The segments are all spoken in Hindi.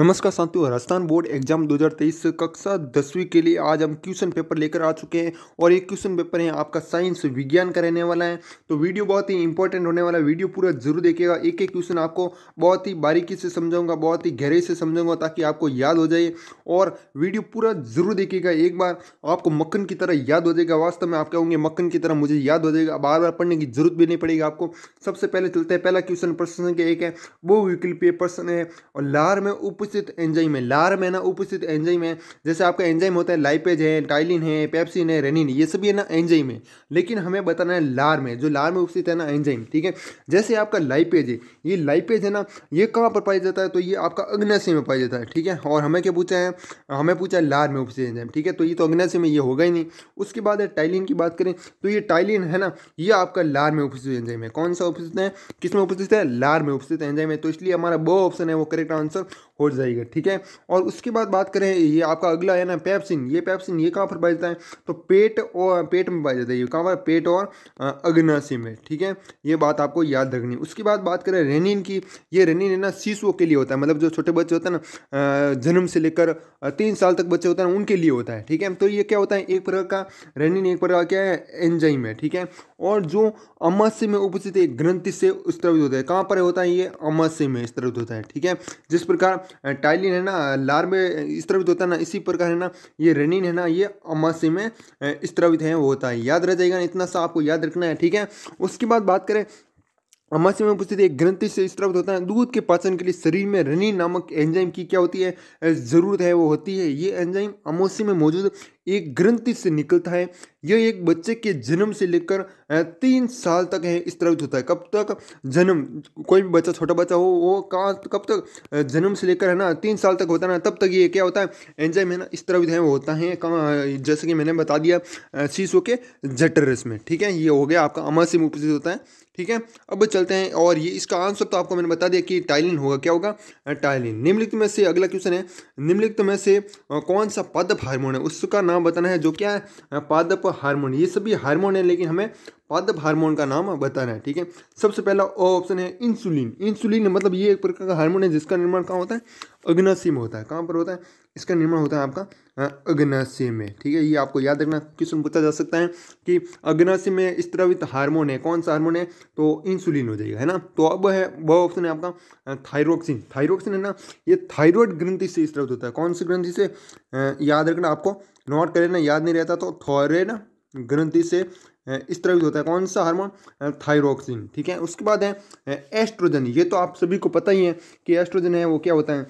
नमस्कार साथियों राजस्थान बोर्ड एग्जाम 2023 कक्षा दसवीं के लिए आज हम क्वेश्चन पेपर लेकर आ चुके हैं और ये क्वेश्चन पेपर है आपका साइंस विज्ञान का रहने वाला है तो वीडियो बहुत ही इंपॉर्टेंट होने वाला है वीडियो पूरा जरूर देखिएगा एक एक क्वेश्चन आपको बहुत ही बारीकी से समझाऊंगा बहुत ही गहरे से समझाऊंगा ताकि आपको याद हो जाए और वीडियो पूरा जरूर देखिएगा एक बार आपको मक्खन की तरह याद हो जाएगा वास्तव में आप कहूँगे मक्खन की तरह मुझे याद हो जाएगा बार बार पढ़ने की जरूरत भी नहीं पड़ेगी आपको सबसे पहले चलते हैं पहला क्वेश्चन प्रश्न संख्या एक है वो विकल्पीय प्रश्न है और लार में उप उपस्थित एंजाइम है लार में ना उपस्थित एंजाइम है जैसे आपका एंजाइम होता है लाइपेज है टाइलिन है पेप्सिन है रेनिन ये सभी है ना एंजाइम है लेकिन हमें बताना है लार में जो लार में उपस्थित है ना एंजाइम ठीक है जैसे आपका लाइपेज है ये लाइपेज है ना ये कहाँ पर पाया जाता है तो ये आपका अग्नाशय में पाया जाता है ठीक है और हमें क्या पूछा है हमें पूछा है लार में उपस्थित एंजाइम ठीक है तो ये तो अग्नाशय में ये होगा ही नहीं उसके बाद टाइलिन की बात करें तो ये टाइलिन है ना ये आपका लार में उपस्थित एंजाइम है कौन सा उपस्थित है किस में उपस्थित है लार में उपस्थित एंजाइम है तो इसलिए हमारा बो ऑप्शन है वो करेक्ट आंसर हो हो जाएगा ठीक है और उसके बाद बात करें ये आपका अगला है ना पैप्सिन ये पैप्सिन ये कहाँ पर पाया जाता है तो पेट और पेट में पाया जाता है ये कहाँ पर पेट और अग्नाशी में ठीक है ये बात आपको याद रखनी उसके बाद बात करें रेनिन की ये रेनिन है ना शिशुओं के लिए होता है मतलब जो छोटे बच्चे होते हैं ना जन्म से लेकर तीन साल तक बच्चे होते हैं उनके लिए होता है ठीक है तो ये क्या होता है एक प्रकार का रेनिन एक प्रकार क्या है एंजाइम है ठीक है और जो अमाशय में उपस्थित एक ग्रंथि से स्त्रवित होता है कहाँ पर होता है ये अमाशय में स्त्रवित होता है ठीक है जिस प्रकार टाइलिन है ना लार्वे स्त्रवित तो होता है ना इसी प्रकार है ना ये रेनिन है ना ये अमासी में स्त्रवित है वो होता है याद रह जाएगा इतना सा आपको याद रखना है ठीक है उसके बाद बात करें अमाशय में उपस्थित एक ग्रंथि से स्त्रावत होता है दूध के पाचन के लिए शरीर में रनी नामक एंजाइम की क्या होती है ज़रूरत है वो होती है ये एंजाइम अमाशय में मौजूद एक ग्रंथि से निकलता है यह एक बच्चे के जन्म से लेकर तीन साल तक है स्त्रावित होता है कब तक जन्म कोई भी बच्चा छोटा बच्चा हो वो कहाँ कब तक जन्म से लेकर है ना तीन साल तक होता है ना तब तक ये क्या होता है एंजाइम है ना स्त्रावित है वो होता है कहाँ जैसे कि मैंने बता दिया शीशो के जटरस में ठीक है ये हो गया आपका अमाशय में उपस्थित होता है ठीक है अब चलते हैं और ये इसका आंसर तो आपको मैंने बता दिया कि टाइलिन होगा क्या होगा टाइलिन निम्नलिखित में से अगला क्वेश्चन है निम्नलिखित में से कौन सा पादप हार्मोन है उसका नाम बताना है जो क्या है पादप हार्मोन ये सभी हार्मोन है लेकिन हमें पादप हार्मोन का नाम बताना है ठीक है सबसे पहला ऑप्शन है इंसुलिन इंसुलिन मतलब ये एक प्रकार का हार्मोन है जिसका निर्माण कहाँ होता है अग्नाशी में होता है कहाँ पर होता है इसका निर्माण होता है आपका अग्नाशय में ठीक है ये आपको याद रखना क्वेश्चन पूछा जा सकता है कि अग्नाशय में स्त्रावित हार्मोन है कौन सा हार्मोन है तो इंसुलिन हो जाएगा है ना तो अब है वह ऑप्शन है आपका थायरोक्सिन थायरोक्सिन है ना ये थायरॉयड ग्रंथि से स्त्रावित होता है कौन सी ग्रंथि से याद रखना आपको नोट कर लेना याद नहीं रहता तो थॉरेड ग्रंथि से इस तरह भी होता है कौन सा हार्मोन थायरोक्सिन ठीक है उसके बाद है एस्ट्रोजन ये तो आप सभी को पता ही है कि एस्ट्रोजन है वो क्या होता है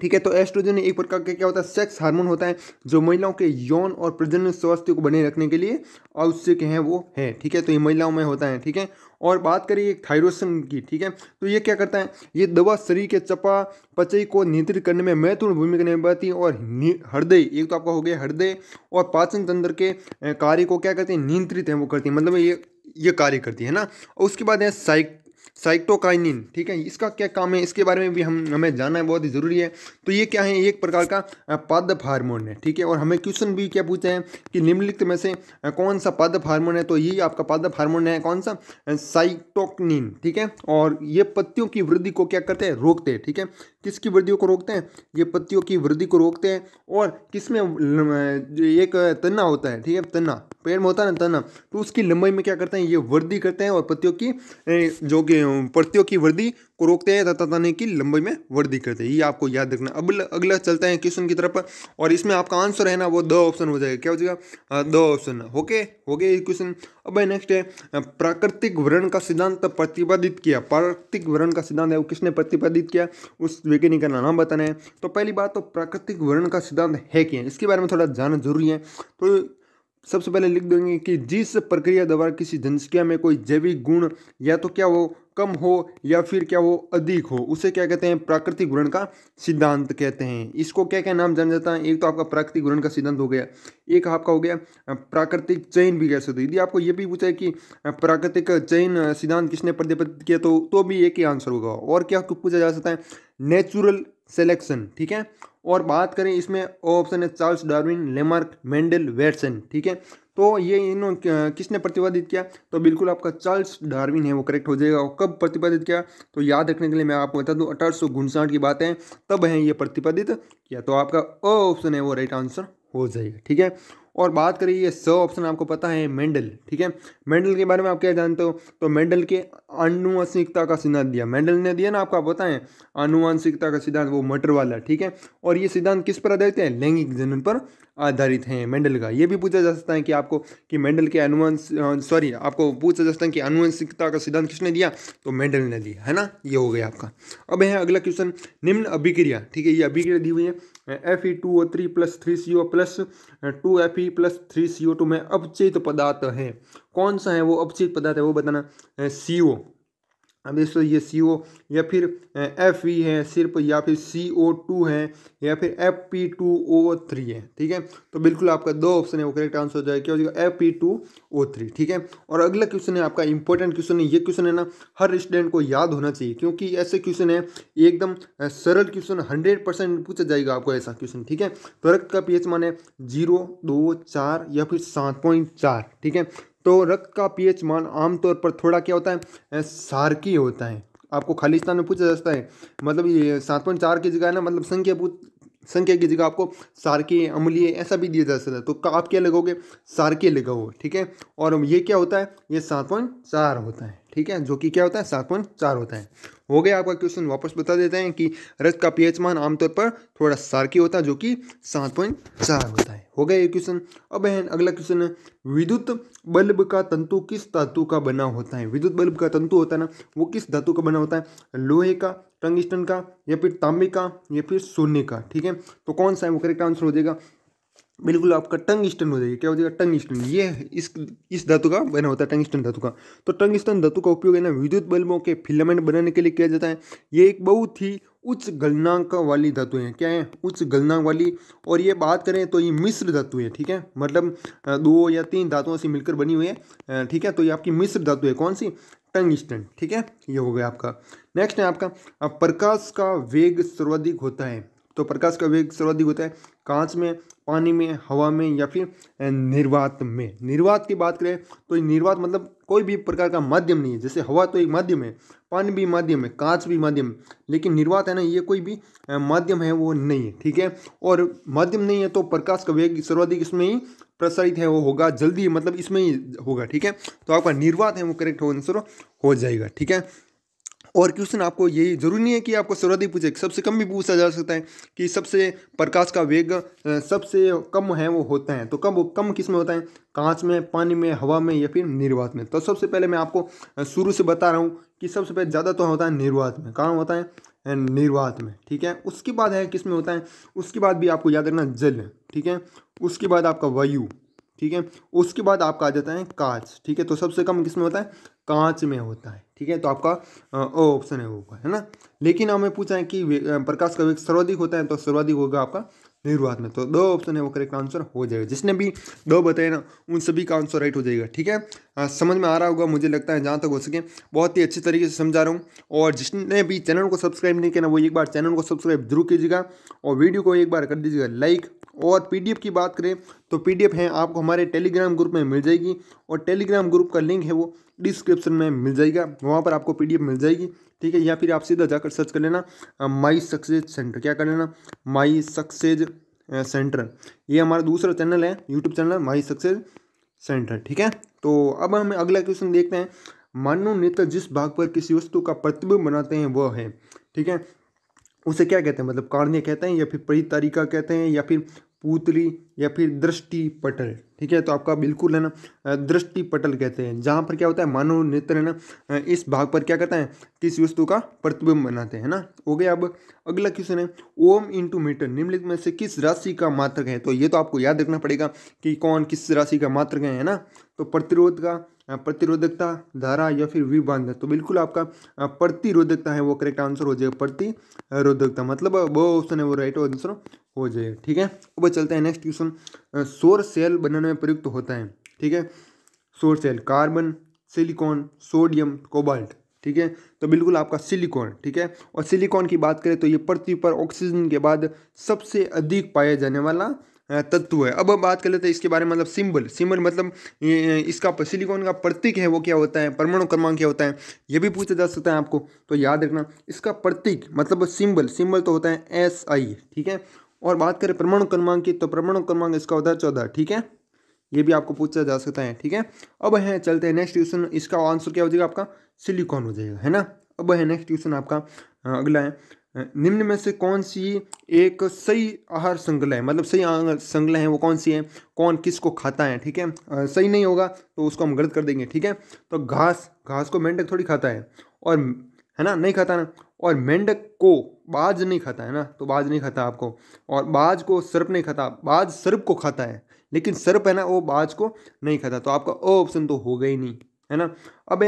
ठीक है तो एस्ट्रोजन एक प्रकार का क्या होता है सेक्स हार्मोन होता है जो महिलाओं के यौन और प्रजनन स्वास्थ्य को बने रखने के लिए आवश्यक है वो है ठीक है तो ये महिलाओं में होता है ठीक है और बात करिए थायरोसन की ठीक है तो ये क्या करता है ये दवा शरीर के चपा पचई को नियंत्रित करने में महत्वपूर्ण भूमिका निभाती है और हृदय एक तो आपका हो गया हृदय और पाचन तंत्र के कार्य को क्या करते हैं नियंत्रित है वो करती है मतलब ये ये कार्य करती है ना उसके बाद है साइक साइटोकाइनिन ठीक है इसका क्या काम है इसके बारे में भी हम हमें जानना है बहुत ही ज़रूरी है तो ये क्या है एक प्रकार का पादप हार्मोन है ठीक है और हमें क्वेश्चन भी क्या पूछते हैं कि निम्नलिखित में से कौन सा पादप हार्मोन है तो ये आपका पादप हार्मोन है कौन सा साइटोकनिन ठीक है और ये पत्तियों की वृद्धि को क्या करते हैं रोकते हैं ठीक है किसकी वृद्धि को रोकते हैं ये पत्तियों की वृद्धि को रोकते हैं और किसमें एक तन्ना होता है ठीक है तन्ना पेड़ में होता है ना तना तो उसकी लंबाई में क्या करते हैं ये वृद्धि करते हैं और पत्तियों की जो कि पत्तियों की वृद्धि को रोकते हैं तथा तने की लंबाई में वृद्धि करते हैं ये आपको याद रखना अब अगला चलते हैं क्वेश्चन की तरफ और इसमें आपका आंसर है ना वो दो ऑप्शन हो जाएगा क्या हो जाएगा हाँ, दो ऑप्शन ओके हो गया ये क्वेश्चन अब नेक्स्ट है प्राकृतिक वर्ण का सिद्धांत प्रतिपादित किया प्राकृतिक वर्ण का सिद्धांत है वो किसने प्रतिपादित किया उस वैज्ञानिक का नाम बताना है तो पहली बात तो प्राकृतिक वर्ण का सिद्धांत है क्या इसके बारे में थोड़ा जानना जरूरी है तो सबसे पहले लिख देंगे कि जिस प्रक्रिया द्वारा किसी जनसंख्या में कोई जैविक गुण या तो क्या वो कम हो या फिर क्या हो अधिक हो उसे क्या कहते हैं प्राकृतिक गुणन का सिद्धांत कहते हैं इसको क्या क्या नाम जाना जाता है एक तो आपका प्राकृतिक गुणन का सिद्धांत हो गया एक आपका हो गया प्राकृतिक चयन भी कह सकते यदि आपको ये भी पूछा है कि प्राकृतिक चयन सिद्धांत किसने प्रतिपत्त किया तो तो भी एक ही आंसर होगा और क्या आपको पूछा जा सकता है नेचुरल सेलेक्शन ठीक है और बात करें इसमें ऑप्शन है Charles Darwin Lamarck Mendel Watson ठीक है तो ये इन्होंने किसने प्रतिपादित किया तो बिल्कुल आपका चार्ल्स डार्विन है वो करेक्ट हो जाएगा और कब प्रतिपादित किया तो याद रखने के लिए मैं आपको बता दूँ अठारह की बातें तब है ये प्रतिपादित किया तो आपका अ ऑप्शन है वो राइट आंसर हो जाएगा ठीक है और बात करें ये स ऑप्शन आपको पता है मेंडल ठीक है मेंडल के बारे में आप क्या जानते हो तो मेंडल के अनुवंशिकता का सिद्धांत दिया मेंडल ने दिया ना आपको आप बताएं अनुवंशिकता का सिद्धांत वो मटर वाला ठीक है और ये सिद्धांत किस पर आधारित है लैंगिक जनन पर आधारित हैं मेंडल का ये भी पूछा जा सकता है कि आपको कि मेंडल के अनुवंश सॉरी आपको पूछा जा सकता है कि अनुवंशिकता का सिद्धांत किसने दिया तो मेंडल ने दिया है ना ये हो गया आपका अब है अगला क्वेश्चन निम्न अभिक्रिया ठीक है ये अभिक्रिया दी हुई है F E two O three plus three C O plus two F E plus three C O two में अपचित पदार्थ है कौन सा है वो अपचित पदार्थ है वो बताना सी ओ अब दोस्तों ये सी ओ या फिर एफ ई है सिर्फ या फिर सी ओ टू है या फिर F P two O three है ठीक है तो बिल्कुल आपका दो ऑप्शन है वो करेक्ट आंसर हो जाएगा क्या हो जाएगा F P two O three ठीक है और अगला क्वेश्चन है आपका इंपॉर्टेंट क्वेश्चन है ये क्वेश्चन है ना हर स्टूडेंट को याद होना चाहिए क्योंकि ऐसे क्वेश्चन है एकदम सरल क्वेश्चन हंड्रेड परसेंट पूछा जाएगा आपको ऐसा क्वेश्चन ठीक है तो रक्त का पी एच मान है जीरो दो चार या फिर सात पॉइंट चार ठीक है तो रक्त का पीएच मान आमतौर पर थोड़ा क्या होता है सार्कीय होता है आपको खालिस्तान में पूछा जाता है मतलब ये सात पॉइंट चार की जगह है ना मतलब संख्या संख्या की जगह आपको सारकीय अमलीय ऐसा भी दिया जा सकता है तो आप क्या लगाओगे सारकीय लगाओ ठीक है और ये क्या होता है ये सात पॉइंट चार होता है ठीक है जो कि क्या होता है सात पॉइंट चार होता है हो गया आपका क्वेश्चन वापस बता देते हैं कि रक्त का पीएच मान आमतौर पर थोड़ा सार्की होता है जो कि सात पॉइंट चार होता है हो गया ये क्वेश्चन अब बहन अगला क्वेश्चन है विद्युत बल्ब का तंतु किस धातु का बना होता है विद्युत बल्ब का तंतु होता है ना वो किस धातु का बना होता है लोहे का टंगस्टन का या फिर तांबे का या फिर सोने का ठीक है तो कौन सा है वो करेक्ट आंसर हो जाएगा बिल्कुल आपका टंग स्टन हो जाएगा क्या हो जाएगा टंग स्टन ये इस इस धातु का बना होता है टंग स्टन धातु का तो टंग स्टन धातु का उपयोग है ना विद्युत बल्बों के फिलामेंट बनाने के लिए किया जाता है ये एक बहुत ही उच्च गलनांक वाली धातु है क्या है उच्च गलनांक वाली और ये बात करें तो ये मिश्र धातु है ठीक है मतलब दो या तीन धातुओं से मिलकर बनी हुई है ठीक है तो ये आपकी मिश्र धातु है कौन सी टंग स्टन ठीक है ये हो गया आपका नेक्स्ट है आपका प्रकाश का वेग सर्वाधिक होता है तो प्रकाश का वेग सर्वाधिक होता है कांच में पानी में हवा में या फिर निर्वात में निर्वात की बात करें तो निर्वात मतलब कोई भी प्रकार का माध्यम नहीं है जैसे हवा तो एक माध्यम है पानी भी माध्यम है कांच भी माध्यम लेकिन निर्वात है ना ये कोई भी माध्यम है वो नहीं है ठीक है और माध्यम नहीं है तो प्रकाश का वेग सर्वाधिक इसमें ही प्रसारित है वो होगा जल्दी मतलब इसमें ही होगा ठीक है तो आपका निर्वात है वो करेक्ट आंसर हो जाएगा ठीक है और क्वेश्चन आपको ये ज़रूरी नहीं है कि आपको सर्वाधिक पूछे सबसे कम भी पूछा जा सकता है कि सबसे प्रकाश का वेग सबसे कम है वो होता है तो कम कम किस में होता है कांच में पानी में हवा में या फिर निर्वात में तो सबसे पहले मैं आपको शुरू से बता रहा हूँ कि सबसे पहले ज़्यादा तो होता है निर्वात में कहाँ होता है निर्वात में ठीक है उसके बाद है किस में होता है उसके बाद भी आपको याद रखना जल ठीक है उसके बाद आपका वायु ठीक है उसके बाद आपका आ जाता है कांच ठीक है तो सबसे कम किस में होता है कांच में होता है ठीक है तो आपका ओ ऑप्शन है वो है ना लेकिन हमें पूछा है कि प्रकाश का वेग सर्वाधिक होता है तो सर्वाधिक होगा आपका निर्वात में तो दो ऑप्शन है वो करेक्ट आंसर हो जाएगा जिसने भी दो बताए ना उन सभी का आंसर राइट हो जाएगा ठीक है आ, समझ में आ रहा होगा मुझे लगता है जहाँ तक हो सके बहुत ही अच्छे तरीके से समझा रहा हूँ और जिसने भी चैनल को सब्सक्राइब नहीं किया ना वो एक बार चैनल को सब्सक्राइब जरूर कीजिएगा और वीडियो को एक बार कर दीजिएगा लाइक और पीडीएफ की बात करें तो पीडीएफ है आपको हमारे टेलीग्राम ग्रुप में मिल जाएगी और टेलीग्राम ग्रुप का लिंक है वो डिस्क्रिप्शन में मिल जाएगा वहाँ पर आपको पीडीएफ मिल जाएगी ठीक है या फिर आप सीधा जाकर सर्च कर लेना माई सक्सेज सेंटर क्या कर लेना माई सक्सेज सेंटर ये हमारा दूसरा चैनल है YouTube channel My Success Center ठीक है तो अब हम अगला क्वेश्चन देखते हैं मानव नेता जिस भाग पर किसी वस्तु का प्रतिबिंब बनाते हैं वह है ठीक है उसे क्या कहते हैं मतलब कारण्य कहते हैं या फिर परितारिका कहते हैं या फिर पुतली या फिर दृष्टि पटल ठीक है तो आपका बिल्कुल है ना दृष्टि पटल कहते हैं जहाँ पर क्या होता है मानव नेत्र है ना इस भाग पर क्या कहते हैं किस वस्तु का प्रतिबिंब बनाते हैं ना हो गया अब अगला क्वेश्चन है ओम इंटू मीटर निम्नलिखित में से किस राशि का मात्रक है तो ये तो आपको याद रखना पड़ेगा कि कौन किस राशि का मात्र है ना तो प्रतिरोध का प्रतिरोधकता धारा या फिर विबंध तो बिल्कुल आपका प्रतिरोधकता है वो करेक्ट आंसर हो जाएगा प्रतिरोधकता मतलब वो ऑप्शन है वो राइट आंसर हो जाएगा ठीक है अब चलते हैं नेक्स्ट क्वेश्चन सोर सेल बनाने में प्रयुक्त होता है ठीक है सोर cell carbon silicon sodium cobalt ठीक है तो बिल्कुल आपका सिलिकॉन ठीक है और सिलिकॉन की बात करें तो ये पृथ्वी पर ऑक्सीजन के बाद सबसे अधिक पाया जाने वाला तत्व है अब हम बात कर लेते हैं इसके बारे में मतलब सिंबल सिंबल मतलब इसका सिलिकॉन का प्रतीक है वो क्या होता है परमाणु क्रमांक क्या होता है ये भी पूछा जा सकता है आपको तो याद रखना इसका प्रतीक मतलब सिंबल सिंबल तो होता है एस आई ठीक है और बात करें परमाणु क्रमांक की तो परमाणु क्रमांक इसका होता है चौदह ठीक है ये भी आपको पूछा जा सकता है ठीक है अब है चलते हैं नेक्स्ट क्वेश्चन इसका आंसर क्या हो जाएगा आपका सिलिकॉन हो जाएगा है ना अब है नेक्स्ट क्वेश्चन आपका अगला है निम्न में से कौन सी एक सही आहार संग्रह मतलब सही आहार संग्रह है वो कौन सी है कौन किसको खाता है ठीक है सही नहीं होगा तो उसको हम गलत कर देंगे ठीक है तो घास घास को मेंढक थोड़ी खाता है और है ना नहीं खाता ना और मेंढक को बाज नहीं खाता है ना तो बाज नहीं खाता आपको और बाज को सर्प नहीं खाता बाज सर्प को खाता है लेकिन सर्प है ना वो बाज को नहीं खाता तो आपका ऑप्शन तो होगा ही नहीं है ना अब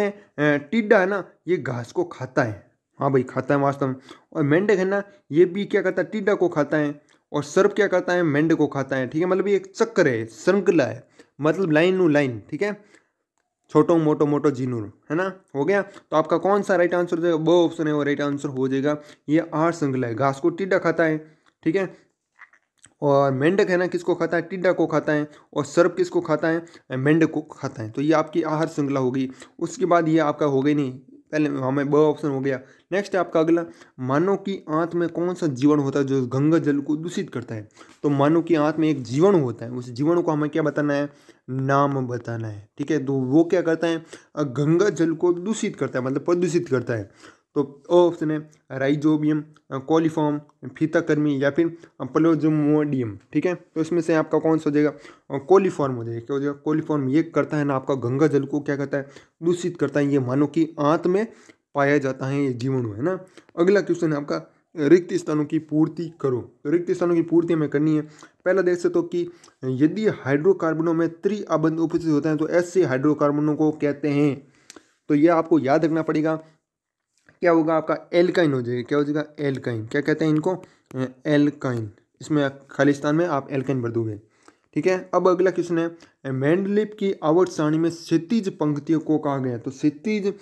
टिड्डा है ना ये घास को खाता है हाँ भाई खाता है वास्तव में और मेंढक है ना ये भी क्या करता है टीडा को खाता है और सर्प क्या करता है मेंढक को खाता है ठीक है मतलब ये एक चक्कर है श्रृंखला है मतलब लाइन नू लाइन ठीक है छोटो मोटो मोटो जीनूर है ना हो गया तो आपका कौन सा राइट आंसर हो जाएगा वो ऑप्शन है वो राइट आंसर हो जाएगा ये आर श्रृंखला है घास को टिड्डा खाता है ठीक है और मेंढक है ना किसको खाता है टिड्डा को खाता है और सर्प किसको खाता है मेंढक को खाता है तो ये आपकी आहार श्रृंखला होगी उसके बाद ये आपका हो गई नहीं पहले हमें ब ऑप्शन हो गया नेक्स्ट है आपका अगला मानव की आंत में कौन सा जीवन होता है जो गंगा जल को दूषित करता है तो मानव की आंत में एक जीवन होता है उस जीवन को हमें क्या बताना है नाम बताना है ठीक है तो वो क्या करता है गंगा जल को दूषित करता है मतलब प्रदूषित करता है तो ऑप्शन है राइजोबियम कोलिफॉर्म फीताकर्मी या फिर प्लोजोमोडियम ठीक है तो इसमें से आपका कौन सा हो जाएगा कोलिफॉर्म हो जाएगा क्या हो जाएगा कोलिफॉर्म ये करता है ना आपका गंगा जल को क्या करता है दूषित करता है ये मानो कि आंत में पाया जाता है ये जीवाणु है ना अगला क्वेश्चन है आपका रिक्त स्थानों की पूर्ति करो तो रिक्त स्थानों की पूर्ति हमें करनी है पहला देख सकते हो कि यदि हाइड्रोकार्बनों में त्रिआबंध उपस्थित होता है तो ऐसे हाइड्रोकार्बनों को कहते हैं तो यह आपको याद रखना पड़ेगा क्या होगा आपका एलकाइन हो जाएगा क्या हो जाएगा एलकाइन क्या कहते हैं इनको एलकाइन इसमें खालिस्तान में आप एलकाइन भर दोगे ठीक है अब अगला क्वेश्चन है मैंडलिप की आवर्त सारणी में क्षितिज पंक्तियों को कहा गया है तो क्षितिज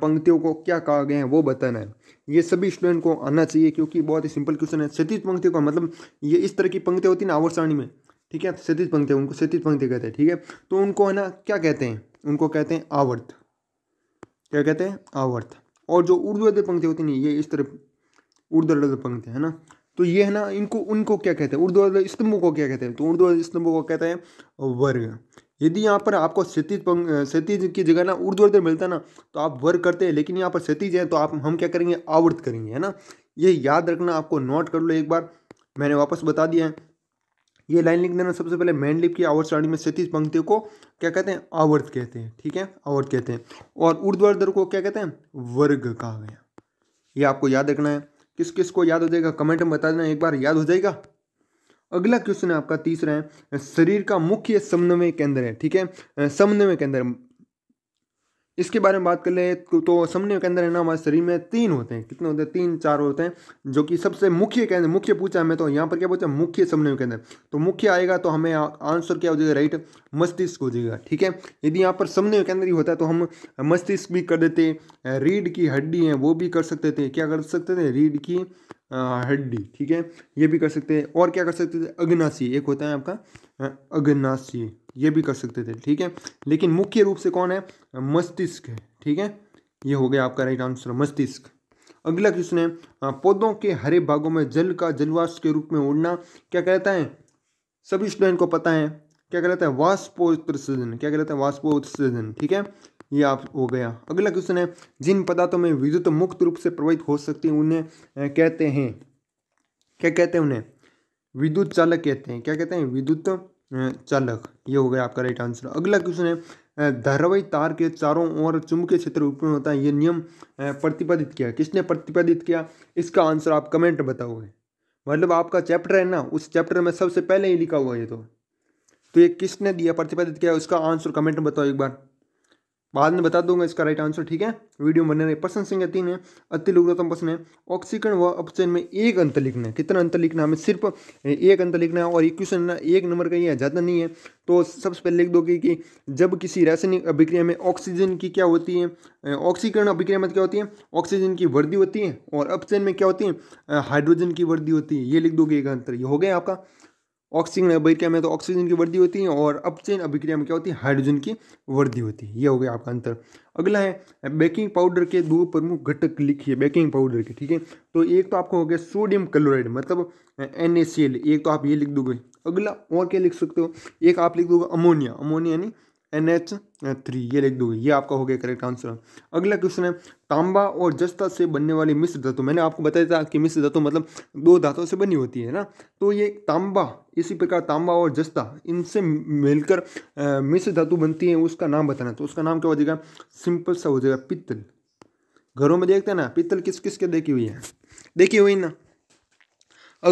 पंक्तियों को क्या कहा गया है वो बताना है ये सभी स्टूडेंट को आना चाहिए क्योंकि बहुत ही सिंपल क्वेश्चन है क्षितिज पंक्तियों का मतलब ये इस तरह की पंक्तियाँ होती है ना आवर्त सारणी में ठीक है क्षितिज पंक्तियाँ उनको क्षितिज पंक्ति कहते हैं ठीक है तो उनको है ना क्या कहते हैं उनको कहते हैं आवर्त क्या कहते हैं आवर्त और जो ऊर्ध्वाधर पंक्ति होती नहीं ये इस तरफ ऊर्ध्वाधर पंक्ति है ना तो ये है ना इनको उनको क्या कहते हैं ऊर्ध्वाधर स्तंभों को क्या कहते हैं तो ऊर्ध्वाधर स्तंभों को कहते हैं वर्ग यदि यहाँ पर आपको क्षतिज क्षतिज की जगह ना ऊर्ध्वाधर मिलता है ना तो आप वर्ग करते हैं लेकिन यहाँ पर क्षतिज है तो आप हम क्या करेंगे आवर्त करेंगे है ना ये याद रखना आपको नोट कर लो एक बार मैंने वापस बता दिया है ये लाइन लिख देना सबसे पहले मैन लिप की आवर्त सारणी में सैंतीस पंक्तियों को क्या कहते हैं आवर्त कहते हैं ठीक है आवर्त कहते हैं और ऊर्ध्वाधर को क्या कहते हैं वर्ग कहा गया ये आपको याद रखना है किस किस को याद हो जाएगा कमेंट में बता देना एक बार याद हो जाएगा अगला क्वेश्चन है आपका तीसरा है शरीर का मुख्य समन्वय केंद्र है ठीक है समन्वय केंद्र इसके बारे में बात कर ले तो, तो समन्वय अंदर है ना हमारे शरीर में तीन होते हैं कितने होते हैं तीन चार होते हैं जो कि सबसे मुख्य केंद्र मुख्य पूछा हमें मैं तो यहाँ पर क्या पूछा मुख्य समन्वय केंद्र तो मुख्य आएगा तो हमें आंसर क्या हो जाएगा राइट मस्तिष्क हो जाएगा ठीक है यदि यहाँ पर समन्वय केंद्र ही होता है तो हम मस्तिष्क भी कर देते रीढ़ की हड्डी है वो भी कर सकते थे क्या कर सकते थे रीढ़ की हड्डी ठीक है ये भी कर सकते हैं और क्या कर सकते थे अग्नाशी एक होता है आपका अग्नाशी ये भी कर सकते थे ठीक है लेकिन मुख्य रूप से कौन है मस्तिष्क है ठीक है ये हो गया आपका राइट आंसर मस्तिष्क अगला क्वेश्चन है पौधों के हरे भागों में जल का जलवाष्प के रूप में उड़ना क्या कहता है सभी स्टूडेंट को पता है क्या कहलाता है वाष्पोत्सर्जन क्या कहलाता है वाष्पोत्सर्जन ठीक है ये आप हो गया अगला क्वेश्चन है जिन पदार्थों में विद्युत मुक्त रूप से प्रवाहित हो सकती है उन्हें कहते हैं क्या कहते हैं उन्हें विद्युत चालक कहते हैं क्या कहते हैं विद्युत चालक ये हो गया आपका राइट आंसर अगला क्वेश्चन है धारावाही तार के चारों ओर चुंबकीय क्षेत्र उत्पन्न होता है ये नियम प्रतिपादित किया किसने प्रतिपादित किया इसका आंसर आप कमेंट बताओगे मतलब आपका चैप्टर है ना उस चैप्टर में सबसे पहले ही लिखा हुआ ये तो तो ये किसने दिया प्रतिपादित किया उसका आंसर कमेंट में बताओ एक बार बाद में बता दूंगा इसका राइट आंसर ठीक है वीडियो बनने रहे प्रश्न संख्या तीन है अति लुग्रतम प्रश्न है ऑक्सीकरण व अपचयन में एक अंतर लिखना है कितना अंतर लिखना है हमें सिर्फ एक अंतर लिखना है और इक्वेशन ना एक नंबर का ही है ज़्यादा नहीं है तो सबसे पहले लिख दोगे कि जब किसी रासायनिक अभिक्रिया में ऑक्सीजन की क्या होती है ऑक्सीकरण अभिक्रिया में क्या होती है ऑक्सीजन की वृद्धि होती है और अपचयन में क्या होती है हाइड्रोजन की वृद्धि होती है ये लिख दोगे एक अंतर ये हो गया आपका ऑक्सीजन अभिक्रिया में तो ऑक्सीजन की वृद्धि होती है और अपचयन अभिक्रिया में क्या होती है हाइड्रोजन की वृद्धि होती है ये हो गया आपका अंतर अगला है बेकिंग पाउडर के दो प्रमुख घटक लिखिए बेकिंग पाउडर के ठीक है तो एक तो आपको हो गया सोडियम क्लोराइड मतलब एन एक तो आप ये लिख दोगे अगला और क्या लिख सकते हो एक आप लिख दोगे अमोनिया अमोनिया यानी एन एच थ्री ये लिख दोगे ये आपका हो गया करेक्ट आंसर अगला क्वेश्चन है तांबा और जस्ता से बनने वाली मिश्र धातु मैंने आपको बताया था कि मिश्र धातु मतलब दो धातुओं से बनी होती है ना तो ये तांबा इसी प्रकार तांबा और जस्ता इनसे मिलकर मिश्र धातु बनती है उसका नाम बताना तो उसका नाम क्या हो जाएगा सिंपल सा हो जाएगा पित्तल घरों में देखते हैं ना पित्तल किस किस के देखी हुई है देखी हुई ना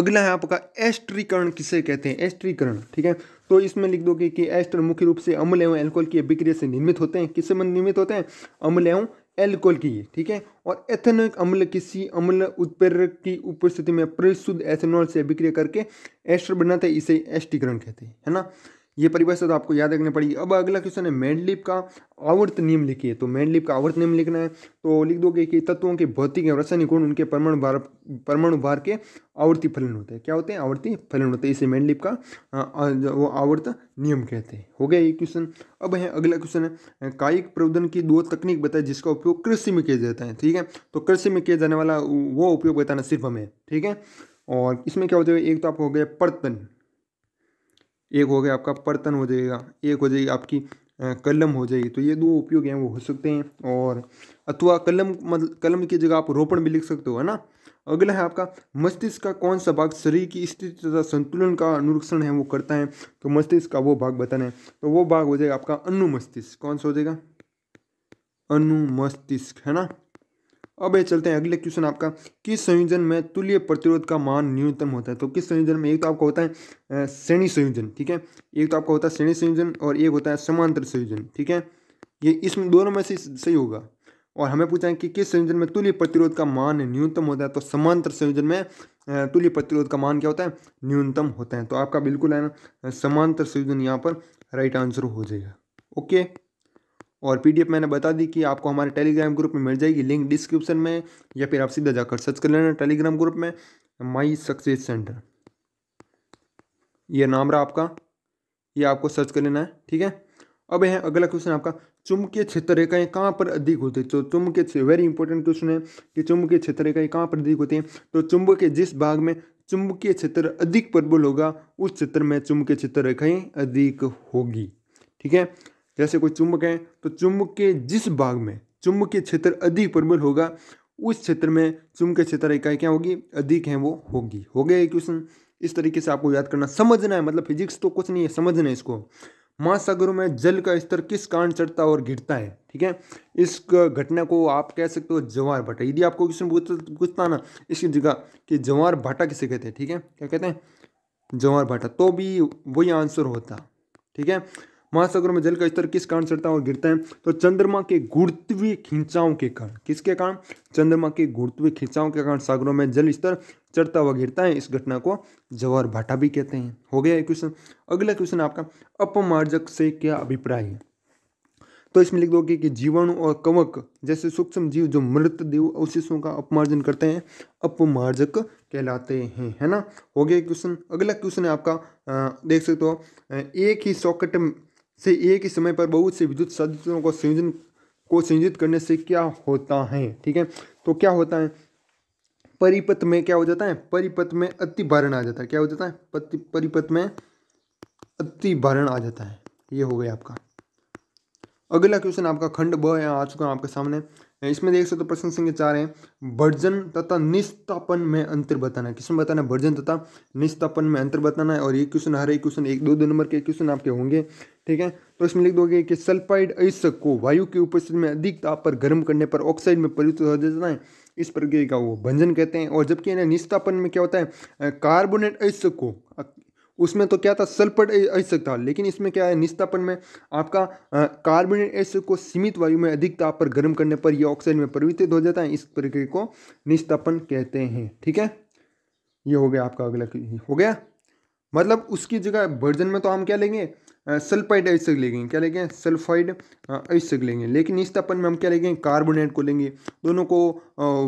अगला है आपका एस्ट्रीकरण किसे कहते हैं एस्ट्रीकरण ठीक है तो इसमें लिख दो कि एस्टर मुख्य रूप से अम्ल एवं एल्कोहल की अभिक्रिया से निर्मित होते हैं किससे निर्मित होते हैं अम्ल एवं एल्कोहल की ठीक है और एथेनोइक अम्ल किसी अम्ल उत्प्रेरक की उपस्थिति में प्रशुद्ध एथेनॉल से अभिक्रिया करके एस्टर बनाते हैं इसे एस्टीकरण कहते हैं है ना ये परिभाषा तो आपको याद रखनी पड़ेगी अब अगला क्वेश्चन है मैंडलिप का आवर्त नियम लिखिए तो मैंडलिप का आवर्त नियम लिखना है तो लिख दोगे कि तत्वों के भौतिक एवं रासायनिक गुण उनके परमाणु भार परमाणु भार के आवर्ती फलन होते हैं क्या होते हैं आवर्ती फलन होते हैं इसे मैंडलिप का वो आवर्त नियम कहते हैं हो गया ये क्वेश्चन अब है अगला क्वेश्चन है कायिक प्रबंधन की दो तकनीक बताए जिसका उपयोग कृषि में किया जाता है ठीक है तो कृषि में किया जाने वाला वो उपयोग बताना सिर्फ हमें ठीक है और इसमें क्या होता है एक तो आपको हो गया परतन एक हो गया आपका बर्तन हो जाएगा एक हो जाएगी आपकी कलम हो जाएगी तो ये दो उपयोग हैं वो हो सकते हैं और अथवा कलम मतलब कलम की जगह आप रोपण भी लिख सकते हो है ना अगला है आपका मस्तिष्क का कौन सा भाग शरीर की स्थिति तथा संतुलन का अनुरक्षण है वो करता है तो मस्तिष्क का वो भाग बताना है तो वो भाग हो जाएगा आपका अनुमस्तिष्क कौन सा हो जाएगा अनुमस्तिष्क है ना अब ये चलते हैं अगले क्वेश्चन आपका किस संयोजन में तुल्य प्रतिरोध का मान न्यूनतम होता है तो किस संयोजन में एक तो आपका होता है श्रेणी संयोजन ठीक है एक तो आपका होता है श्रेणी संयोजन और एक होता है समांतर संयोजन ठीक है ये इसमें दोनों में से सही होगा और हमें पूछा है कि किस संयोजन में तुल्य प्रतिरोध का मान न्यूनतम होता है तो समांतर संयोजन में तुल्य प्रतिरोध का मान क्या होता है न्यूनतम होता है तो आपका बिल्कुल है ना समांतर संयोजन यहाँ पर राइट आंसर हो जाएगा ओके और पीडीएफ मैंने बता दी कि आपको हमारे टेलीग्राम ग्रुप में मिल जाएगी लिंक डिस्क्रिप्शन में या फिर आप सीधा जाकर सर्च कर लेना टेलीग्राम ग्रुप में माई सक्सेस सेंटर यह नाम रहा आपका यह आपको सर्च कर लेना है ठीक है अब है अगला क्वेश्चन आपका चुंबकीय क्षेत्र रेखाएं कहाँ पर अधिक होती है तो चुंबकीय वेरी इंपॉर्टेंट क्वेश्चन है कि चुंबकीय क्षेत्र रेखाएं कहाँ पर अधिक होती हैं तो चुंब के जिस भाग में चुंबकीय क्षेत्र अधिक प्रबल होगा उस क्षेत्र में चुंबकीय क्षेत्र रेखाएं अधिक होगी ठीक है जैसे कोई चुंबक है तो चुंबक के जिस भाग में चुंबकीय क्षेत्र अधिक प्रबल होगा उस क्षेत्र में चुंबकीय क्षेत्र इकाई क्या होगी अधिक है वो होगी हो गया क्वेश्चन इस तरीके से आपको याद करना समझना है मतलब फिजिक्स तो कुछ नहीं है समझना है इसको महासागरों में जल का स्तर किस कारण चढ़ता और गिरता है ठीक है इस घटना को आप कह सकते हो जवार भाटा यदि आपको क्वेश्चन पूछता ना इसकी जगह कि जवार भाटा किसे कहते हैं ठीक है क्या कहते हैं जवार भाटा तो भी वही आंसर होता ठीक है महासागरों में जल का स्तर किस कारण चढ़ता है और गिरता है तो चंद्रमा के गुरुत्वीय खिंचाव के कारण किसके कारण चंद्रमा के गुरुत्वीय खिंचाव के कारण सागरों में जल स्तर चढ़ता हुआ गिरता है इस घटना को जवार भाटा भी कहते हैं हो गया क्वेश्चन अगला क्वेश्चन आपका अपमार्जक से क्या अभिप्राय है तो इसमें लिख दोगे कि जीवाणु और कवक जैसे सूक्ष्म जीव जो मृत देव अवशेषों का अपमार्जन करते हैं अपमार्जक कहलाते हैं है ना हो गया क्वेश्चन अगला क्वेश्चन है आपका आ, देख सकते हो एक ही सॉकेट से एक ही समय पर बहुत से विद्युत सदस्यों को संयोजन को संयोजित करने से क्या होता है ठीक है तो क्या होता है परिपथ में क्या हो जाता है परिपथ में अति भरण आ जाता है क्या हो जाता है परिपथ में अति भरण आ जाता है ये हो गया आपका अगला क्वेश्चन आपका खंड ब आ चुका है आपके सामने इसमें देख सकते हो प्रश्न संख्या चार है वर्जन तथा निस्तापन में अंतर बताना है किसमें बताना है वर्जन तथा निस्तापन में अंतर बताना है और ये क्वेश्चन हर एक क्वेश्चन एक दो दो नंबर के क्वेश्चन आपके होंगे ठीक है तो इसमें लिख दोगे कि सल्फाइड ऐसक को वायु की उपस्थिति में अधिक ताप पर गर्म करने पर ऑक्साइड में परिवर्तित हो जाता है इस प्रक्रिया का वो भंजन कहते हैं और जबकि इन्हें निस्तापन में क्या होता है कार्बोनेट ऐसक को उसमें तो क्या था सल्फर अयस्क था लेकिन इसमें क्या है निस्तापन में आपका कार्बोनेट अयस्क को सीमित वायु में अधिक ताप पर गर्म करने पर यह ऑक्साइड में परिवर्तित हो जाता है इस प्रक्रिया को निस्तापन कहते हैं ठीक है ये हो गया आपका अगला हो गया मतलब उसकी जगह वर्जन में तो हम क्या लेंगे सल्फाइड अयस्क लेंगे क्या लेंगे सल्फाइड अयस्क लेंगे लेकिन इस तापन में हम क्या लेंगे कार्बोनेट को लेंगे दोनों को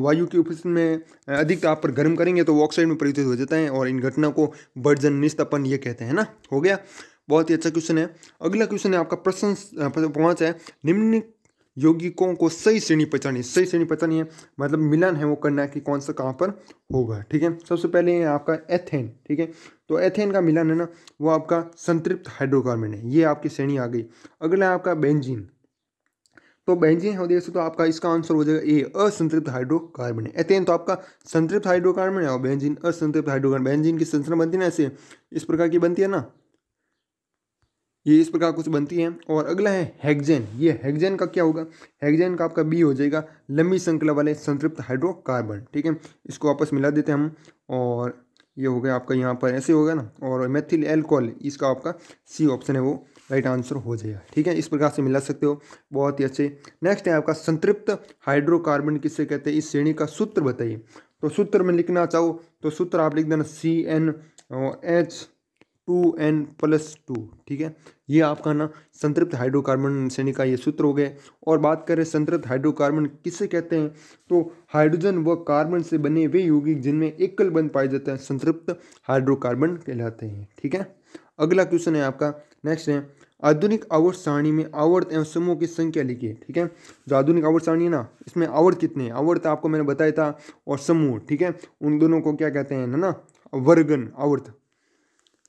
वायु की उपस्थिति में अधिक ताप पर गर्म करेंगे तो वो ऑक्साइड में परिवर्तित हो जाता है और इन घटना को बर्जन निस्तापन ये कहते हैं ना हो गया बहुत ही अच्छा क्वेश्चन है अगला क्वेश्चन है आपका प्रश्न पाँच है निम्न यौगिकों को सही श्रेणी पहचानी सही श्रेणी पहचानी है मतलब मिलन है वो करना है कि कौन सा कहाँ पर होगा ठीक है सबसे पहले है आपका एथेन ठीक है तो एथेन का मिलन है ना वो आपका संतृप्त हाइड्रोकार्बन है ये आपकी श्रेणी आ गई अगला है आपका बेंजीन तो बेंजीन है देख तो आपका इसका आंसर हो जाएगा ए असंतृप्त हाइड्रोकार्बन है एथेन तो आपका संतृप्त हाइड्रोकार्बन है और बेंजीन असंतृप्त हाइड्रोकार्बन बेंजीन की संरचना बनती है ना ऐसे इस प्रकार की बनती है ना ये इस प्रकार कुछ बनती है और अगला है हेक्जेन ये हेक्जेन का क्या होगा हेक्जेन का आपका बी हो जाएगा लंबी श्रृंखला वाले संतृप्त हाइड्रोकार्बन ठीक है इसको आपस मिला देते हैं हम और ये हो गया आपका यहाँ पर ऐसे होगा ना और मेथिल एल्कोहल इसका आपका सी ऑप्शन है वो राइट आंसर हो जाएगा ठीक है इस प्रकार से मिला सकते हो बहुत ही अच्छे नेक्स्ट है आपका संतृप्त हाइड्रोकार्बन किससे कहते हैं इस श्रेणी का सूत्र बताइए तो सूत्र में लिखना चाहो तो सूत्र आप लिख देना C N H two N plus two ठीक है ये आपका ना संतृप्त हाइड्रोकार्बन श्रेणी का ये सूत्र हो गया और बात करें संतृप्त हाइड्रोकार्बन किसे कहते हैं तो हाइड्रोजन व कार्बन से बने वे यौगिक जिनमें एकल बंद पाए जाते हैं संतृप्त हाइड्रोकार्बन कहलाते हैं ठीक है अगला क्वेश्चन है आपका नेक्स्ट है आधुनिक आवर्त सारणी में आवर्त एवं समूह की संख्या लिखिए ठीक है जो आधुनिक आवर्त सारणी है ना इसमें आवर्त कितने हैं आवर्त तो आपको मैंने बताया था और समूह ठीक है उन दोनों को क्या कहते हैं ना ना वर्गन आवर्त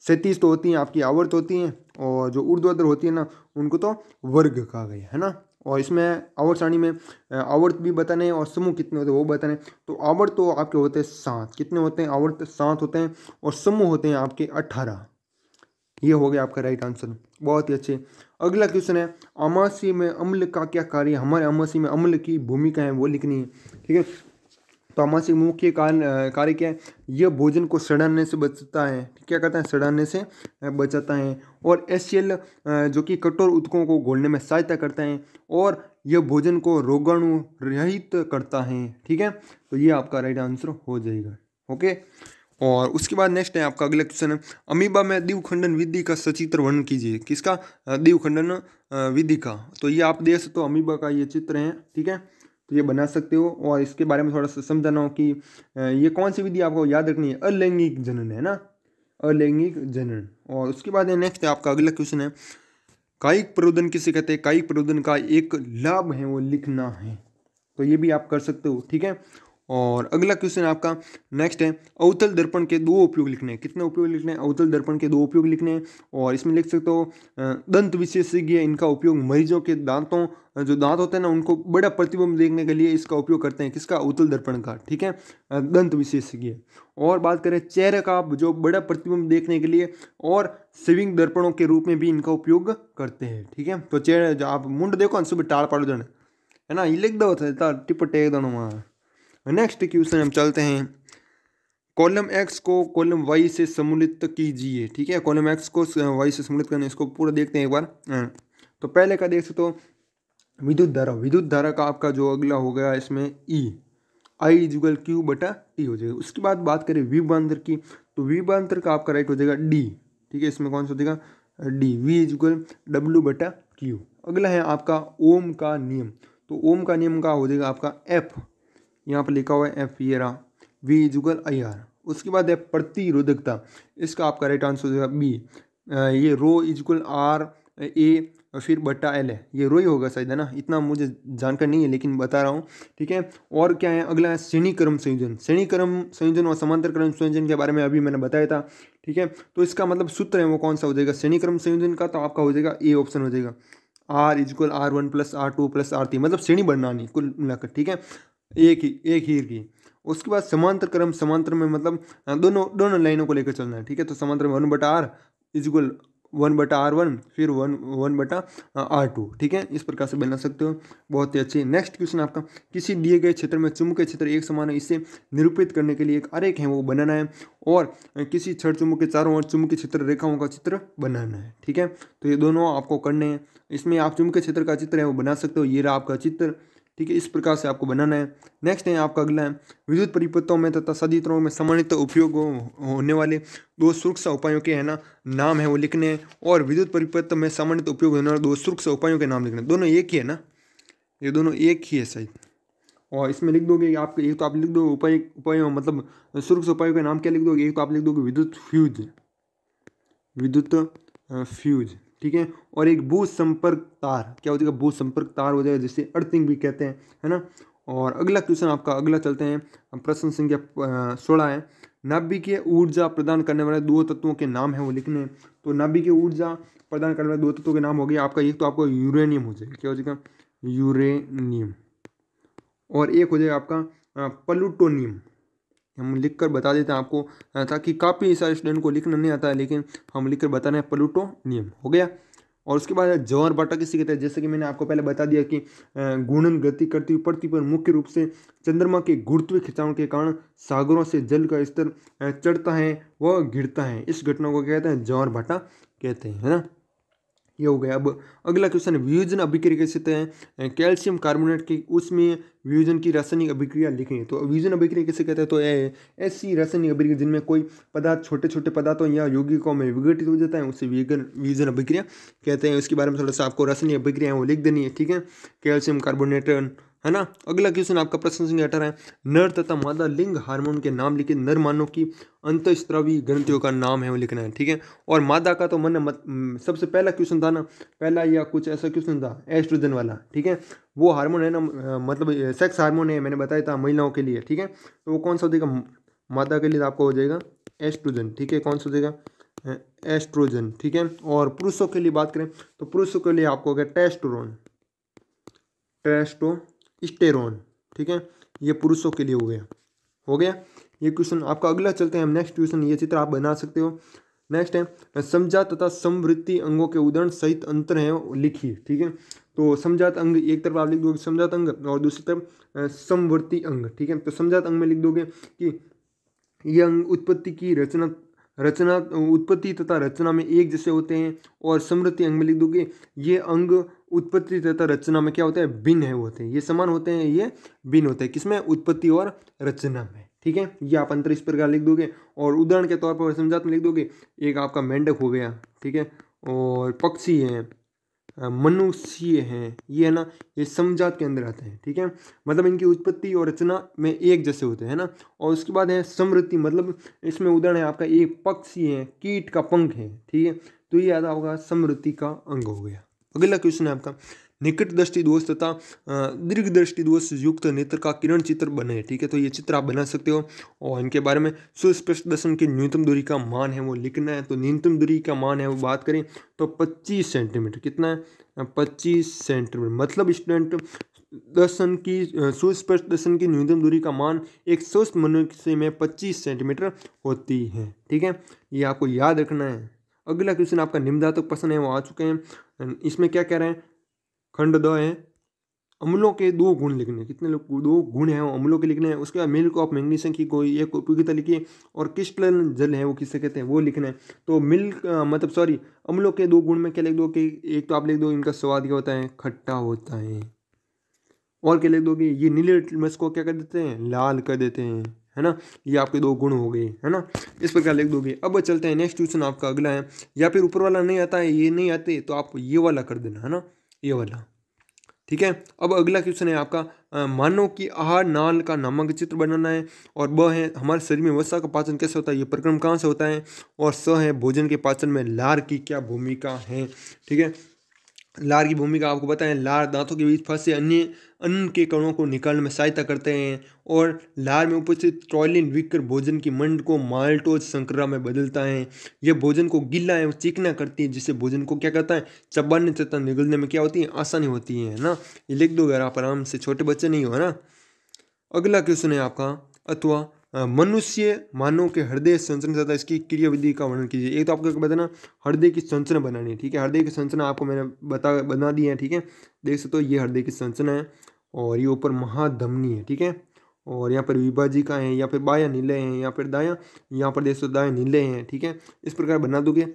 सैंतीस तो होती हैं आपकी आवर्त होती हैं और जो उर्दू अदर होती है ना उनको तो वर्ग कहा गया है ना और इसमें आवर्त सारणी में आवर्त भी बताने हैं और समूह कितने होते हैं वो बताने तो आवर्त तो आपके होते हैं सात कितने होते हैं आवर्त सात होते हैं और समूह होते हैं आपके अठारह ये हो गया आपका राइट आंसर बहुत ही अच्छे अगला क्वेश्चन है अमासी में अम्ल का क्या कार्य हमारे अमासी में अम्ल की भूमिका है वो लिखनी है ठीक है तो मुंह मुख्य कारण कार्य क्या है यह भोजन को सड़ाने से बचता है क्या कहते है सड़ाने से बचाता है और एस जो कि कठोर उत्कों को घोलने में सहायता करता है और यह भोजन को रोगाणु रहित करता है ठीक है तो ये आपका राइट आंसर हो जाएगा ओके और उसके बाद नेक्स्ट है आपका अगला क्वेश्चन है अमीबा में दीव खंडन विधि का सचित्र वर्णन कीजिए किसका दीव खंडन विधि का तो ये आप देख सकते हो अमीबा का ये चित्र है ठीक है तो ये बना सकते हो और इसके बारे में थोड़ा सा समझाना हो कि ये कौन सी विधि आपको याद रखनी है अलैंगिक जनन है ना अलैंगिक जनन और उसके बाद नेक्स्ट है आपका अगला क्वेश्चन है कायिक प्रबोधन किसे कहते हैं कायिक प्रबोधन का एक लाभ है वो लिखना है तो ये भी आप कर सकते हो ठीक है और अगला क्वेश्चन आपका नेक्स्ट है अवतल दर्पण के दो उपयोग लिखने हैं कितने उपयोग लिखने हैं अवतल दर्पण के दो उपयोग लिखने हैं और इसमें लिख सकते हो दंत विशेषज्ञ इनका उपयोग मरीजों के दांतों जो दांत होते हैं ना उनको बड़ा प्रतिबिंब देखने के लिए इसका उपयोग करते हैं किसका अवतल दर्पण का ठीक है दंत विशेषज्ञ और बात करें चेहरे का जो बड़ा प्रतिबिंब देखने के लिए और सेविंग दर्पणों के रूप में भी इनका उपयोग करते हैं ठीक है तो चेहरे जो आप मुंड देखो सुबह टाड़ पाड़ो जाने है ना ये लिख दो तो टिप टेक दोनों वहाँ नेक्स्ट क्वेश्चन हम चलते हैं कॉलम एक्स को कॉलम वाई से सम्मिलित कीजिए ठीक है कॉलम एक्स को वाई से सम्मिलित करना इसको पूरा देखते हैं एक बार हाँ। तो पहले का देख सकते हो विद्युत धारा विद्युत धारा का आपका जो अगला हो गया इसमें ई आई जुगल क्यू बटा टी हो जाएगा उसके बाद बात करें विभांतर की तो विभांतर का आपका राइट हो जाएगा डी ठीक है इसमें कौन सा हो जाएगा डी वी जुगल डब्ल्यू बटा क्यू अगला है आपका ओम का नियम तो ओम का नियम का हो जाएगा आपका एफ यहाँ पर लिखा हुआ है एफियरा वी जुगल आई आर उसके बाद है प्रतिरोधकता इसका आपका राइट आंसर हो जाएगा बी ये रो इजुगल आर ए फिर बट्टा एल है ये रो ही होगा शायद है ना इतना मुझे जानकारी नहीं है लेकिन बता रहा हूँ ठीक है और क्या है अगला है श्रेणीक्रम संयोजन श्रेणीक्रम संयोजन और समांतर क्रम संयोजन के बारे में अभी मैंने बताया था ठीक है तो इसका मतलब सूत्र है वो कौन सा हो जाएगा श्रेणीक्रम संयोजन का तो आपका हो जाएगा ए ऑप्शन हो जाएगा R is equal R one plus R two plus R three मतलब श्रेणी बनानी कुल मिलाकर ठीक है एक ही एक ही की उसके बाद समांतर क्रम समांतर में मतलब दोनों दोनों लाइनों को लेकर चलना है ठीक है तो समांतर में वन बटा आर इजगुल वन बटा आर वन फिर वन वन बटा आर टू ठीक है इस प्रकार से बना सकते हो बहुत ही अच्छे नेक्स्ट क्वेश्चन आपका किसी दिए गए क्षेत्र में चुंबकीय क्षेत्र एक समान है इसे निरूपित करने के लिए एक आरेख है वो बनाना है और किसी छठ चुंबक के चारों ओर चुंबकीय क्षेत्र रेखाओं का चित्र बनाना है ठीक है तो ये दोनों आपको करने हैं इसमें आप चुंबकीय क्षेत्र का चित्र है वो बना सकते हो ये रहा आपका चित्र ठीक है इस प्रकार से आपको बनाना है नेक्स्ट है आपका अगला है विद्युत परिपथों में तथा सदित्रों में सम्मानित उपयोग होने वाले दो सुरक्षा उपायों के है ना नाम है वो लिखने हैं और विद्युत परिपत्र में सम्मानित उपयोग होने वाले दो सुरक्षा उपायों के नाम लिखने दोनों एक ही है ना ये दोनों एक ही है सही और इसमें लिख दोगे आपके एक तो आप लिख दो उपाय उपाय मतलब सुरक्षा उपायों के नाम क्या लिख दोगे एक तो आप लिख दोगे विद्युत फ्यूज विद्युत फ्यूज ठीक है और एक भू संपर्क तार क्या हो जाएगा भू संपर्क तार हो जाएगा जिसे अर्थिंग भी कहते हैं है ना और अगला क्वेश्चन आपका अगला चलते हैं प्रश्न संख्या सोलह है नाभिकीय ऊर्जा प्रदान करने वाले दो तत्वों के नाम है वो लिखने तो तो नाभिकीय ऊर्जा प्रदान करने वाले दो तत्वों के नाम हो गया आपका एक तो आपका यूरेनियम हो जाएगा क्या हो जाएगा यूरेनियम और एक हो जाएगा आपका प्लूटोनियम हम लिख कर बता देते हैं आपको ताकि काफ़ी सारे स्टूडेंट को लिखना नहीं आता है लेकिन हम लिख कर रहे हैं प्लूटो नियम हो गया और उसके बाद जवाहर भाटा किसी कहते हैं जैसे कि मैंने आपको पहले बता दिया कि गुणन गति करती हुई पृथ्वी पर मुख्य रूप से चंद्रमा के गुरुत्व खिंचाव के कारण सागरों से जल का स्तर चढ़ता है वह गिरता है इस घटना को कहते हैं जवाहर भाटा कहते हैं है ना ये हो गया अब अगला क्वेश्चन व्यूजन अभिक्रिया कैसे कहते हैं कैल्शियम कार्बोनेट की उसमें व्यूजन की रासायनिक अभिक्रिया लिखें तो व्यूजन अभिक्रिया कैसे कहते हैं तो ऐसी रासायनिक अभिक्रिया जिनमें कोई पदार्थ छोटे छोटे पदार्थों या यौगिकों में विघटित हो जाता है उसे व्यूजन व्यूजन अभिक्रिया कहते हैं उसके बारे में थोड़ा सा आपको रासायनिक अभिक्रिया वो लिख देनी है ठीक है कैल्शियम कार्बोनेट है ना अगला क्वेश्चन आपका प्रश्न संख्या अठारह है नर तथा मादा लिंग हार्मोन के नाम लिखे नर मानव की अंतस्त्रावी ग्रंथियों का नाम है वो लिखना है ठीक है और मादा का तो मन मत, सबसे पहला क्वेश्चन था ना पहला या कुछ ऐसा क्वेश्चन था एस्ट्रोजन वाला ठीक है वो हार्मोन है ना मतलब सेक्स हार्मोन है मैंने बताया था महिलाओं के लिए ठीक है तो वो कौन सा हो जाएगा मादा के लिए आपको हो जाएगा एस्ट्रोजन ठीक है कौन सा हो जाएगा एस्ट्रोजन ठीक है और पुरुषों के लिए बात करें तो पुरुषों के लिए आपको हो गया टेस्टोरोन टेस्टो स्टेरोन ठीक है ये पुरुषों के लिए हो गया हो गया ये क्वेश्चन आपका अगला चलते हैं हम नेक्स्ट क्वेश्चन ये चित्र आप बना सकते हो नेक्स्ट है समझा तथा समवृत्ति अंगों के उदाहरण सहित अंतर हैं लिखिए ठीक है तो समझात अंग एक तरफ आप लिख दोगे समझात अंग और दूसरी तरफ समवर्ती अंग ठीक है तो समझात अंग में लिख दोगे कि यह अंग उत्पत्ति की रचना रचना उत्पत्ति तथा रचना में एक जैसे होते हैं और समृद्धि अंग में लिख दोगे ये अंग उत्पत्ति तथा रचना में क्या होता है भिन्न है होते हैं ये समान होते हैं ये भिन्न होते हैं किसमें उत्पत्ति और रचना में ठीक है ये आप अंतर इस प्रकार लिख दोगे और उदाहरण के तौर पर समझात में लिख दोगे एक आपका मेंढक हो गया ठीक है और पक्षी हैं मनुष्य हैं ये है ना ये समझात के अंदर आते हैं ठीक है मतलब इनकी उत्पत्ति और रचना में एक जैसे होते हैं ना और उसके बाद है समृद्धि मतलब इसमें उदाहरण है आपका एक पक्षी है कीट का पंख है ठीक है तो ये याद होगा समृद्धि का अंग हो गया अगला क्वेश्चन है आपका निकट दृष्टि दोष तथा दीर्घ दृष्टि दोष युक्त नेत्र का किरण चित्र बने ठीक है तो ये चित्र आप बना सकते हो और इनके बारे में सुस्पष्ट दर्शन की न्यूनतम दूरी का मान है वो लिखना है तो न्यूनतम दूरी का मान है वो बात करें तो पच्चीस सेंटीमीटर कितना है पच्चीस सेंटीमीटर मतलब स्टूडेंट दर्शन की सुस्पष्ट दर्शन की न्यूनतम दूरी का मान एक स्वस्थ मनुष्य में पच्चीस सेंटीमीटर होती है ठीक है ये आपको याद रखना है अगला क्वेश्चन आपका निम्नदातक पसंद है वो आ चुके हैं इसमें क्या कह रहे हैं खंड द है अम्लों के दो गुण लिखने कितने लोग दो गुण हैं अम्लों के लिखने हैं उसके बाद मिल्क ऑफ मैग्नीशियम की कोई एक उपयोगिता लिखिए और क्रिस्टलन जल है वो किसे कहते हैं वो लिखना है तो मिल्क मतलब सॉरी अम्लों के दो गुण में क्या लिख दो कि एक तो आप लिख दो इनका स्वाद क्या होता है खट्टा होता है और क्या लिख दो कि ये नीले मस को क्या कर देते हैं लाल कर देते हैं है ना ये आपके दो गुण हो गए है ना इस प्रकार लिख दोगे अब चलते हैं नेक्स्ट क्वेश्चन आपका अगला है या फिर ऊपर वाला नहीं आता है ये नहीं आते तो आप ये वाला कर देना है ना ये वाला ठीक है अब अगला क्वेश्चन है आपका मानव की आहार नाल का नामक चित्र बनाना है और ब है हमारे शरीर में वसा का पाचन कैसे होता है ये प्रक्रम कहाँ से होता है और स है भोजन के पाचन में लार की क्या भूमिका है ठीक है लार की भूमिका आपको पता है लार दांतों के बीच फंसे अन्य अन्न के कणों को निकालने में सहायता करते हैं और लार में उपस्थित ट्रॉलिन विकर भोजन की मंड को माल्टोज संकरा में बदलता है यह भोजन को गिल्ला एवं चिकना करती है जिससे भोजन को क्या करता है चबाने तथा निगलने में क्या होती है आसानी होती है ना ये लिख दो यार आप आराम से छोटे बच्चे नहीं हो ना अगला क्वेश्चन है आपका अथवा मनुष्य मानव के हृदय संरचना तथा इसकी क्रियाविधि का वर्णन कीजिए एक तो आपको बताना हृदय की संरचना बनानी है ठीक है हृदय की संरचना आपको मैंने बता बना दी है ठीक है देख सकते हो ये हृदय की संरचना है और ये ऊपर महाधमनी है ठीक है और यहाँ पर विभाजी का है या फिर बाया नीले हैं या फिर दाया यहाँ पर देख सकते दाया नीले हैं ठीक है इस प्रकार बना दोगे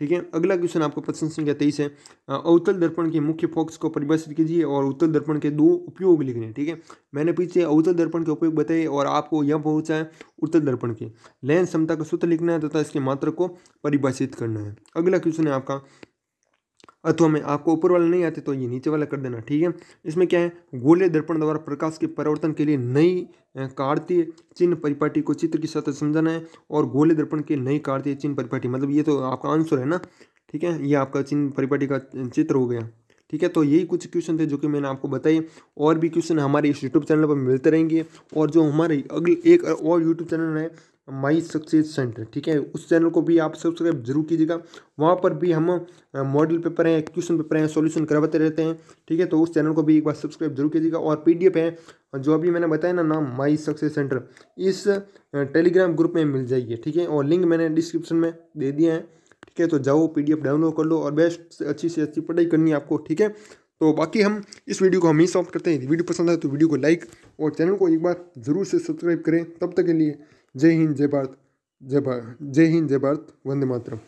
ठीक है अगला क्वेश्चन आपको प्रश्न संख्या तेईस है अवतल दर्पण के मुख्य फोक्स को परिभाषित कीजिए और उत्तल दर्पण के दो उपयोग लिखने ठीक है मैंने पीछे अवतल दर्पण के उपयोग बताए और आपको यह पहुंचा है उत्तल दर्पण के लेंस क्षमता का सूत्र लिखना है तथा इसके मात्र को परिभाषित करना है अगला क्वेश्चन है आपका अथवा तो में आपको ऊपर वाला नहीं आते तो ये नीचे वाला कर देना ठीक है इसमें क्या है गोले दर्पण द्वारा प्रकाश के परिवर्तन के लिए नई कार्तीय चिन्ह परिपाटी को चित्र की सतह समझाना है और गोले दर्पण के नई कार्तीय चिन्ह परिपाटी मतलब ये तो आपका आंसर है ना ठीक है ये आपका चिन्ह परिपाटी का चित्र हो गया ठीक है तो यही कुछ क्वेश्चन थे जो कि मैंने आपको बताए और भी क्वेश्चन हमारे इस यूट्यूब चैनल पर मिलते रहेंगे और जो हमारे अगले एक और यूट्यूब चैनल है माई सक्सेस सेंटर ठीक है उस चैनल को भी आप सब्सक्राइब जरूर कीजिएगा वहाँ पर भी हम मॉडल पेपर हैं क्वेश्चन पेपर हैं सॉल्यूशन करवाते रहते हैं ठीक है तो उस चैनल को भी एक बार सब्सक्राइब जरूर कीजिएगा और पीडीएफ है जो अभी मैंने बताया ना नाम माई सक्सेस सेंटर इस टेलीग्राम ग्रुप में मिल जाइए ठीक है और लिंक मैंने डिस्क्रिप्शन में दे दिया है ठीक है तो जाओ पी डाउनलोड कर लो और बेस्ट से अच्छी से अच्छी पढ़ाई करनी है आपको ठीक है तो बाकी हम इस वीडियो को हम ही सॉल्व करते हैं वीडियो पसंद आए तो वीडियो को लाइक और चैनल को एक बार ज़रूर से सब्सक्राइब करें तब तक के लिए जय हिंद जय भारत जय भारत जय हिंद जय भारत वंदे मातरम